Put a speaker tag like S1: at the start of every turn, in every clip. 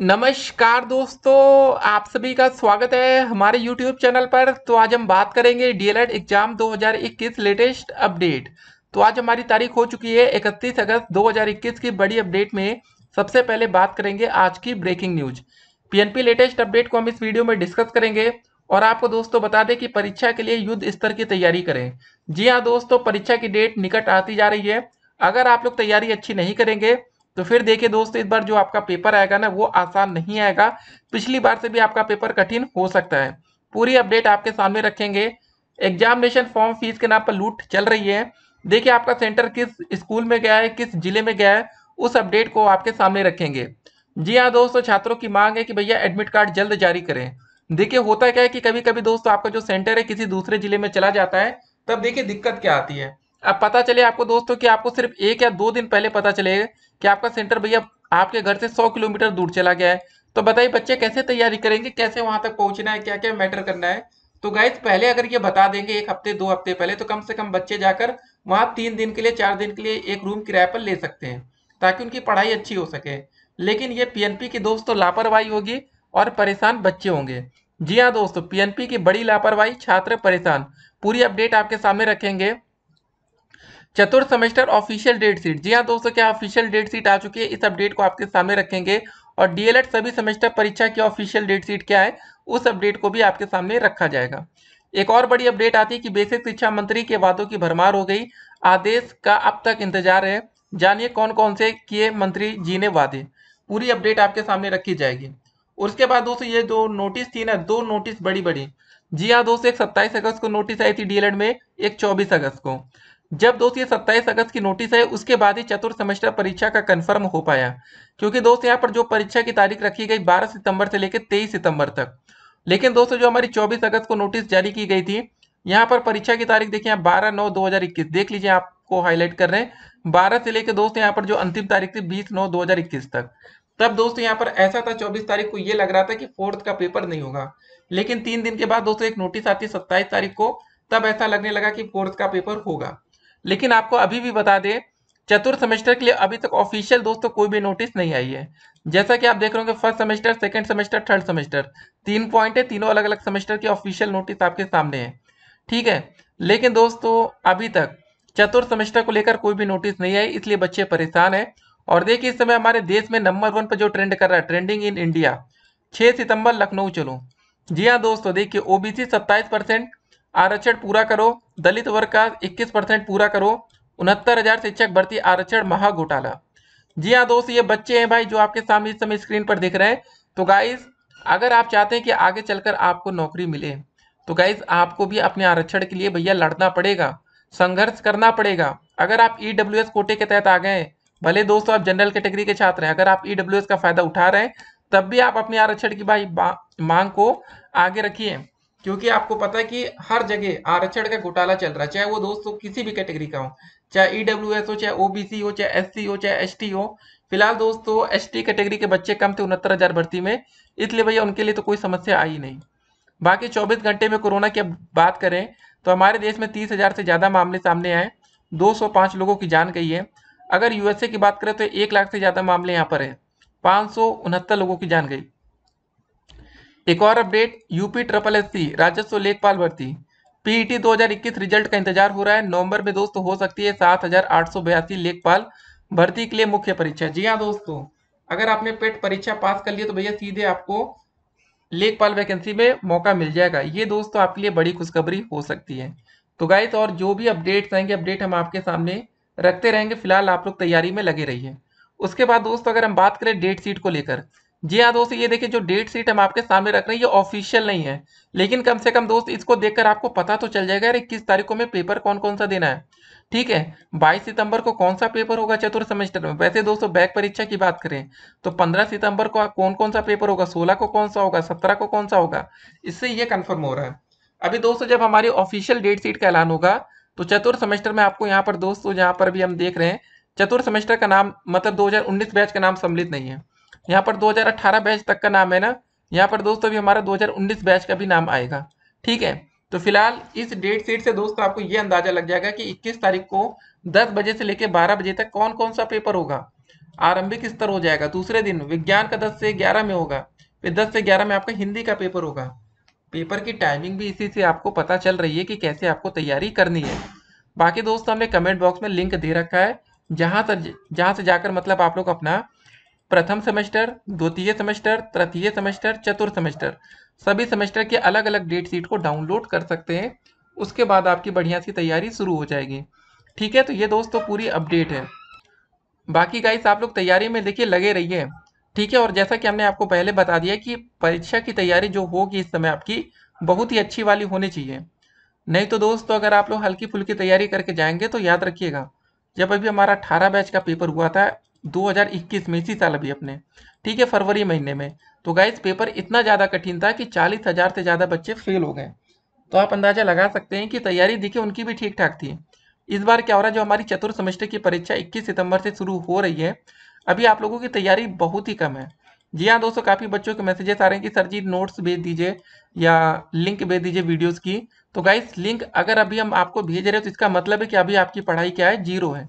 S1: नमस्कार दोस्तों आप सभी का स्वागत है हमारे YouTube चैनल पर तो आज हम बात करेंगे डीएलएड एग्जाम 2021 लेटेस्ट अपडेट तो आज हमारी तारीख हो चुकी है 31 अगस्त 2021 की बड़ी अपडेट में सबसे पहले बात करेंगे आज की breaking news PNP latest update को हम इस वीडियो में डिस्कस करेंगे और आपको दोस्तों बता दें कि परीक्षा के लिए युद्ध स्तर की तैयारी करें जी हाँ दोस्तों परीक्षा की डेट निकट आती जा रही है अगर आप लोग तैयारी अच्छी नहीं करेंगे तो फिर देखिए दोस्तों इस बार जो आपका पेपर आएगा ना वो आसान नहीं आएगा पिछली बार से भी आपका पेपर कठिन हो सकता है पूरी अपडेट आपके सामने रखेंगे एग्जामिनेशन फॉर्म फीस के नाम पर लूट चल रही है देखिए आपका सेंटर किस स्कूल में गया है किस जिले में गया है उस अपडेट को आपके सामने रखेंगे जी हाँ दोस्तों छात्रों की मांग है कि भैया एडमिट कार्ड जल्द जारी करें देखिए होता क्या है कि कभी कभी दोस्तों आपका जो सेंटर है किसी दूसरे जिले में चला जाता है तब देखिए दिक्कत क्या आती है अब पता चले आपको दोस्तों कि आपको सिर्फ एक या दो दिन पहले पता चलेगा कि आपका सेंटर भैया आपके घर से सौ किलोमीटर दूर चला गया है तो बताइए बच्चे कैसे तैयारी करेंगे कैसे वहां तक पहुंचना है क्या क्या मैटर करना है तो गाइज पहले अगर ये बता देंगे एक हफ्ते दो हफ्ते पहले तो कम से कम बच्चे जाकर वहां तीन दिन के लिए चार दिन के लिए एक रूम किराए पर ले सकते हैं ताकि उनकी पढ़ाई अच्छी हो सके लेकिन ये पीएनपी की दोस्तों तो लापरवाही होगी और परेशान बच्चे होंगे जी हाँ दोस्तों पीएनपी की बड़ी लापरवाही छात्र परेशान पूरी अपडेट आपके सामने रखेंगे चतुर्थ सेमेस्टर ऑफिशियल डेट सीट जी हाँ दोस्तों क्या ऑफिशियल डेट सीट आ चुकी है इस अपडेट को आपके सामने रखेंगे और डीएलएड सभी सेमेस्टर परीक्षा की ऑफिशियल डेट सीट क्या है उस अपडेट को भी आपके सामने रखा जाएगा एक और बड़ी अपडेट आती है कि बेसिक शिक्षा मंत्री के वादों की भरमार हो गई आदेश का अब तक इंतजार है जानिए कौन कौन से किए मंत्री जी ने वादे पूरी अपडेट आपके सामने रखी जाएगी उसके बाद दोस्तों ये दो नोटिस थी ना दो नोटिस बड़ी बड़ी जी हाँ दोस्तों एक सत्ताईस अगस्त को नोटिस आई थी डीएलएड में एक चौबीस अगस्त को जब दोस्त ये सत्ताईस अगस्त की नोटिस है उसके बाद ही चतुर्थ सेमेस्टर परीक्षा का कंफर्म हो पाया क्योंकि दोस्त यहाँ पर जो परीक्षा की तारीख रखी गई 12 सितंबर से लेकर 23 सितंबर तक लेकिन दोस्तों जो हमारी 24 अगस्त को नोटिस जारी की गई थी यहाँ पर परीक्षा की तारीख देखिए आप बारह नौ दो हजार इक्कीस देख लीजिए आपको हाईलाइट कर रहे हैं बारह से लेकर दोस्त यहाँ पर जो अंतिम तारीख थी बीस नौ दो हजार इक्कीस तक तब दोस्तों यहाँ पर ऐसा था चौबीस तारीख को ये लग रहा था कि फोर्थ का पेपर नहीं होगा लेकिन तीन दिन के बाद दोस्तों एक नोटिस आती है सत्ताईस तारीख को तब ऐसा लगने लगा कि फोर्थ का पेपर होगा लेकिन आपको अभी भी बता दें चतुर्थ सेमेस्टर के लिए अभी तक ऑफिशियल दोस्तों कोई भी नोटिस नहीं आई है जैसा कि आप देख रहे होंगे first semester second semester third semester तीन पॉइंट है तीनों अलग अलग सेमेस्टर की ऑफिशियल नोटिस आपके सामने है ठीक है लेकिन दोस्तों अभी तक चतुर्थ सेमेस्टर को लेकर कोई भी नोटिस नहीं आई इसलिए बच्चे परेशान है और देखिए इस समय हमारे देश में नंबर वन पर जो ट्रेंड कर रहा है ट्रेंडिंग इन इंडिया छः सितंबर लखनऊ चलो जी हाँ दोस्तों देखिए ओबीसी सत्ताईस परसेंट आरक्षण पूरा करो दलित वर्ग का 21 परसेंट पूरा करो उनहत्तर हजार शिक्षक भर्ती आरक्षण महा घोटाला जी हाँ दोस्त ये बच्चे हैं भाई जो आपके सामने इस समय स्क्रीन पर दिख रहे हैं तो गाइज अगर आप चाहते हैं कि आगे चलकर आपको नौकरी मिले तो गाइज आपको भी अपने आरक्षण के लिए भैया लड़ना पड़ेगा संघर्ष करना पड़ेगा अगर आप ई e कोटे के तहत आ गए भले दोस्तों आप जनरल कैटेगरी के छात्र हैं अगर आप ई e का फायदा उठा रहे हैं तब भी आप अपने आरक्षण की भाई मांग को आगे रखिए क्योंकि आपको पता है कि हर जगह आरक्षण का घोटाला चल रहा है चाहे वो दोस्तों किसी भी कैटेगरी का हो चाहे ईडब्ल्यू e हो चाहे ओबीसी हो चाहे एससी हो चाहे एसटी हो फिलहाल दोस्तों एसटी कैटेगरी के बच्चे कम थे उनहत्तर हजार भर्ती में इसलिए भैया उनके लिए तो कोई समस्या आई नहीं बाकी चौबीस घंटे में कोरोना की बात करें तो हमारे देश में तीस हजार से ज्यादा मामले सामने आए दो लोगों की जान गई है अगर यूएसए की बात करें तो एक लाख से ज्यादा मामले यहाँ पर है पाँच लोगों की जान गई एक और update UP triple S C राजस्व लेखपाल भर्ती पीईटी e 2021 रिजल्ट का इंतजार हो रहा है नवंबर में दोस्तों हो सकती है सात लेखपाल भर्ती के लिए मुख्य परीक्षा जी हाँ दोस्तों अगर आपने पेट परीक्षा पास कर लिया तो भैया सीधे आपको लेखपाल वैकेंसी में मौका मिल जाएगा ये दोस्तों आपके लिए बड़ी खुशखबरी हो सकती है तो गाइस और जो भी अपडेट्स आएंगे अपडेट हम आपके सामने रखते रहेंगे फिलहाल आप लोग तैयारी में लगे रहिए उसके बाद दोस्तों अगर हम बात करें डेट सीट को लेकर जी हाँ दोस्त ये देखिए जो डेट शीट हम आपके सामने रख रहे हैं ये ऑफिशियल नहीं है लेकिन कम से कम दोस्त इसको देखकर आपको पता तो चल जाएगा अरे किस तारीख को हमें पेपर कौन कौन सा देना है ठीक है 22 सितंबर को कौन सा पेपर होगा चतुर्थ सेमेस्टर में वैसे दोस्तों बैक परीक्षा की बात करें तो 15 सितंबर को कौन कौन सा पेपर होगा 16 को कौन सा होगा 17 को कौन सा होगा इससे ये कंफर्म हो रहा है अभी दोस्तों जब हमारी ऑफिशियल डेट शीट का ऐलान होगा तो चतुर्थ सेमेस्टर में आपको यहाँ पर दोस्तों यहाँ पर भी हम देख रहे हैं चतुर्थ सेमेस्टर का नाम मतलब दो बैच का नाम सम्मिलित नहीं है यहाँ पर 2018 बैच तक का नाम है ना यहाँ पर दोस्तों अभी हमारा 2019 बैच का भी नाम आएगा ठीक है तो फिलहाल इस डेट शीट से दोस्तों आपको ये अंदाजा लग जाएगा कि 21 तारीख को 10 बजे से लेकर 12 बजे तक कौन कौन सा पेपर होगा आरंभिक स्तर हो जाएगा दूसरे दिन विज्ञान का 10 से 11 में होगा फिर 10 से 11 में आपका हिंदी का पेपर होगा पेपर की टाइमिंग भी इसी से आपको पता चल रही है कि कैसे आपको तैयारी करनी है बाकी दोस्तों हमने कमेंट बॉक्स में लिंक दे रखा है जहाँ तक जहाँ से जाकर मतलब आप लोग अपना प्रथम सेमेस्टर द्वितीय सेमेस्टर तृतीय सेमेस्टर चतुर्थ सेमेस्टर सभी सेमेस्टर के अलग अलग डेट शीट को डाउनलोड कर सकते हैं उसके बाद आपकी बढ़िया सी तैयारी शुरू हो जाएगी ठीक है तो ये दोस्तों पूरी अपडेट है बाकी गाइस आप लोग तैयारी में देखिए लगे रहिए ठीक है और जैसा कि हमने आपको पहले बता दिया कि परीक्षा की तैयारी जो होगी इस समय आपकी बहुत ही अच्छी वाली होनी चाहिए नहीं तो दोस्तों अगर आप लोग हल्की फुल्की तैयारी करके जाएंगे तो याद रखिएगा जब अभी हमारा अठारह बैच का पेपर हुआ था 2021 में इसी साल अभी अपने ठीक है फरवरी महीने में तो गाइज पेपर इतना ज़्यादा कठिन था कि चालीस हज़ार से ज़्यादा बच्चे फेल हो गए तो आप अंदाज़ा लगा सकते हैं कि तैयारी देखिए उनकी भी ठीक ठाक थी इस बार क्या हो रहा है जो हमारी चतुर्थ सेमेस्टर की परीक्षा इक्कीस सितंबर से शुरू हो रही है अभी आप लोगों की तैयारी बहुत ही कम है जी हाँ दोस्तों काफ़ी बच्चों के मैसेजेस आ रहे हैं कि सर जी नोट्स भेज दीजिए या लिंक भेज दीजिए वीडियोस की तो गाइस लिंक अगर अभी हम आपको भेज रहे हैं तो इसका मतलब है कि अभी आपकी पढ़ाई क्या है जीरो है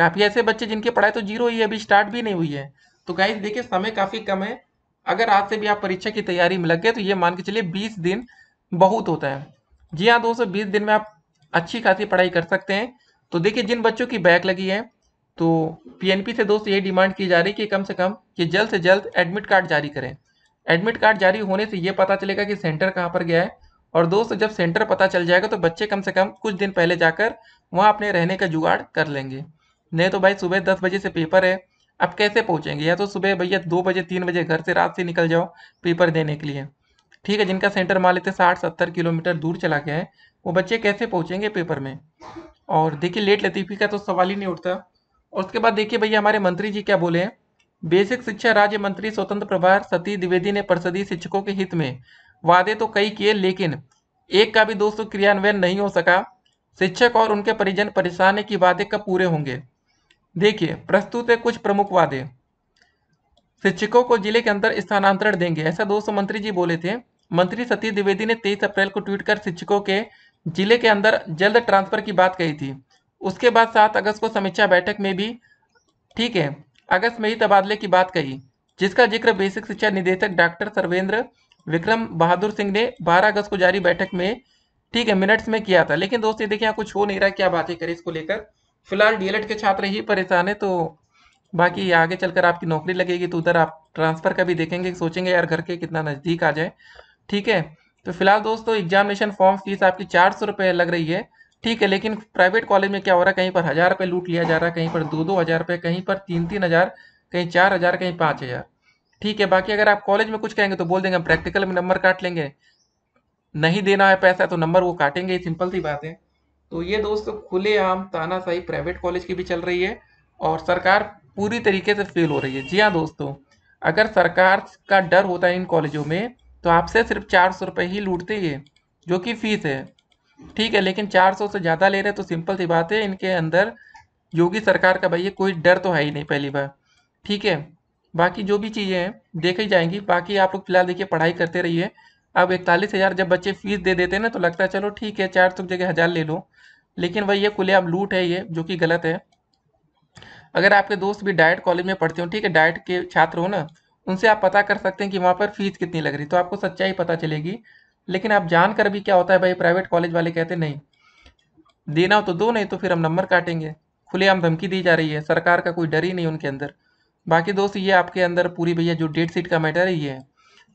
S1: काफ़ी ऐसे बच्चे जिनकी पढ़ाई तो जीरो ही है अभी स्टार्ट भी नहीं हुई है तो गाइज देखिए समय काफ़ी कम है अगर आज से भी आप परीक्षा की तैयारी में लग गए तो ये मान के चलिए बीस दिन बहुत होता है जी हाँ दोस्तों बीस दिन में आप अच्छी खासी पढ़ाई कर सकते हैं तो देखिए जिन बच्चों की बैक लगी है तो पीएनपी से दोस्त ये डिमांड की जा रही है कि कम से कम ये जल्द से जल्द एडमिट कार्ड जारी करें एडमिट कार्ड जारी होने से ये पता चलेगा कि सेंटर कहाँ पर गया है और दोस्त जब सेंटर पता चल जाएगा तो बच्चे कम से कम कुछ दिन पहले जाकर वहाँ अपने रहने का जुगाड़ कर लेंगे नहीं तो भाई सुबह दस बजे से पेपर है अब कैसे पहुँचेंगे या तो सुबह भैया दो बजे तीन बजे घर से रात से निकल जाओ पेपर देने के लिए ठीक है जिनका सेंटर मान लेते साठ सत्तर किलोमीटर दूर चला गया है वो बच्चे कैसे पहुँचेंगे पेपर में और देखिए लेट लतीफ़ी का तो सवाल ही नहीं उठता और उसके बाद देखिए भैया हमारे मंत्री जी क्या बोले हैं बेसिक शिक्षा राज्य मंत्री स्वतंत्र प्रभार सती द्विवेदी ने परिषदीय शिक्षकों के हित में वादे तो कई किए लेकिन एक का भी दोस्तों क्रियान्वयन नहीं हो सका शिक्षक और उनके परिजन परेशान है कि वादे कब पूरे होंगे देखिए प्रस्तुत है कुछ प्रमुख वादे शिक्षकों को जिले के अंदर स्थानांतरण देंगे ऐसा दोस्तों मंत्री जी बोले थे मंत्री सतीश द्विवेदी ने 23 अप्रैल को ट्वीट कर शिक्षकों के जिले के अंदर जल्द ट्रांसफर की बात कही थी उसके बाद सात अगस्त को समीक्षा बैठक में भी ठीक है अगस्त में ही तबादले की बात कही जिसका जिक्र बेसिक शिक्षा निदेशक डॉक्टर सर्वेंद्र विक्रम बहादुर सिंह ने 12 अगस्त को जारी बैठक में ठीक है मिनट्स में किया था लेकिन दोस्तों देखिए यहाँ कुछ हो नहीं रहा क्या बातें करें इसको लेकर फिलहाल डीएलएड के छात्र ही परेशान है तो बाकी आगे चलकर आपकी नौकरी लगेगी तो उधर आप ट्रांसफ़र का भी देखेंगे सोचेंगे यार घर के कितना नज़दीक आ जाए ठीक है तो फिलहाल दोस्तों एग्जामिनेशन फॉर्म फीस आपकी चार सौ रुपये लग रही है ठीक है लेकिन प्राइवेट कॉलेज में क्या हो रहा है कहीं पर हज़ार रुपये लूट लिया जा रहा है कहीं पर दो दो हज़ार रुपये कहीं पर तीन तीन हज़ार कहीं चार हज़ार कहीं पाँच हज़ार ठीक है बाकी अगर आप कॉलेज में कुछ कहेंगे तो बोल देंगे प्रैक्टिकल में नंबर काट लेंगे नहीं देना है पैसा तो नंबर वो काटेंगे सिंपल सी बात है तो ये दोस्तों खुलेआम तानाशाही प्राइवेट कॉलेज की भी चल रही है और सरकार पूरी तरीके से फेल हो रही है जी हाँ दोस्तों अगर सरकार का डर होता है इन कॉलेजों में तो आपसे सिर्फ चार सौ रुपये ही लूटते हैं जो कि फीस है ठीक है लेकिन चार सौ से ज़्यादा ले रहे तो सिंपल सी बात है इनके अंदर योगी सरकार का भैया कोई डर तो है ही नहीं पहली बार ठीक है बाकी जो भी चीज़ें हैं देखी जाएंगी बाकी आप लोग फिलहाल देखिए पढ़ाई करते रहिए अब इकतालीस हज़ार जब बच्चे फीस दे देते हैं ना तो लगता है चलो ठीक है चार सौ जगह हज़ार ले लो लेकिन भाई ये खुले आप लूट है ये जो कि गलत है अगर आपके दोस्त भी डाइट कॉलेज में पढ़ते हो ठीक है डाइट के छात्र हो ना उनसे आप पता कर सकते हैं कि वहाँ पर फीस कितनी लग रही तो आपको सच्चाई पता चलेगी लेकिन आप जानकर भी क्या होता है भाई प्राइवेट कॉलेज वाले कहते नहीं देना हो तो दो नहीं तो फिर हम नंबर काटेंगे खुलेआम धमकी दी जा रही है सरकार का कोई डर ही नहीं उनके अंदर बाकी दोस्त ये आपके अंदर पूरी भैया जो डेट सीट का मैटर है ये है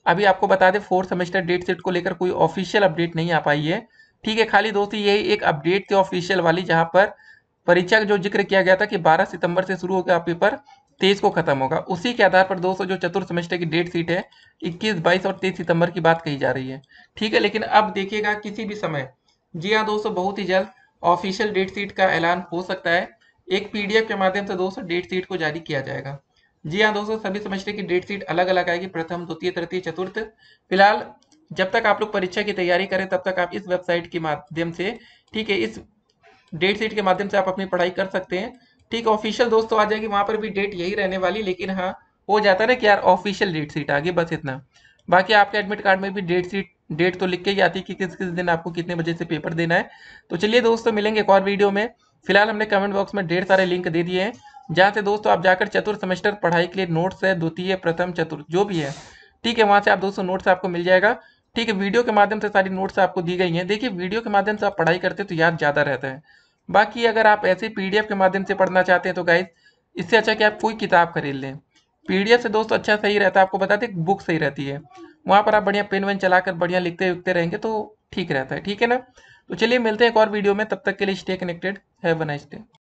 S1: अभी आपको बता दें फोर्थ सेमेस्टर डेट सीट को लेकर कोई ऑफिशियल अपडेट नहीं आ पाई है ठीक है खाली दोस्तों यही एक अपडेट थी ऑफिशियल वाली जहां पर परीक्षा का जो जिक्र किया गया था कि 12 सितंबर से शुरू होगा पेपर तेईस को खत्म होगा उसी के आधार पर दोस्तों जो चतुर्थ सेमेस्टर की डेट सीट है इक्कीस बाईस और तेईस सितंबर की बात कही जा रही है ठीक है लेकिन अब देखिएगा किसी भी समय जी हाँ दोस्तों बहुत ही जल्द ऑफिशियल डेट सीट का ऐलान हो सकता है एक पीडीएफ के माध्यम से दोस्तों डेट सीट को जारी किया जाएगा जी हाँ दोस्तों सभी सेमेस्टर की डेट सीट अलग अलग आएगी प्रथम द्वितीय तृतीय चतुर्थ फिलहाल जब तक आप लोग परीक्षा की तैयारी करें तब तक आप इस वेबसाइट के माध्यम से ठीक है इस डेट शीट के माध्यम से आप अपनी पढ़ाई कर सकते हैं ठीक ऑफिशियल दोस्तों आ जाएगी वहां पर भी डेट यही रहने वाली लेकिन हाँ हो जाता ना कि यार ऑफिशियल डेट शीट आगे बस इतना बाकी आपके एडमिट कार्ड में भी डेट शीट डेट तो लिख के ही आती है कि किस किस दिन आपको कितने बजे से पेपर देना है तो चलिए दोस्तों मिलेंगे एक और वीडियो में फिलहाल हमने कमेंट बॉक्स में ढेर सारे लिंक दे दिए हैं जहाँ से दोस्तों आप जाकर चतुर्थ सेमेस्टर पढ़ाई के लिए नोट्स है द्वितीय प्रथम चतुर्थ जो भी है ठीक है वहाँ से आप दोस्तों नोट्स आपको मिल जाएगा ठीक है वीडियो के माध्यम से सारी नोट्स आपको दी गई हैं देखिए वीडियो के माध्यम से आप पढ़ाई करते हैं तो याद ज़्यादा रहता है बाकी अगर आप ऐसे पीडीएफ के माध्यम से पढ़ना चाहते हैं तो गाइज इससे अच्छा कि आप कोई किताब खरीद लें पीडीएफ से दोस्त अच्छा सही रहता है आपको बताते बुक सही रहती है वहाँ पर आप बढ़िया पेन वेन चलाकर बढ़िया लिखते लिखते रहेंगे तो ठीक रहता है ठीक है ना तो चलिए मिलते हैं एक और वीडियो में तब तक के लिए stay connected have a nice day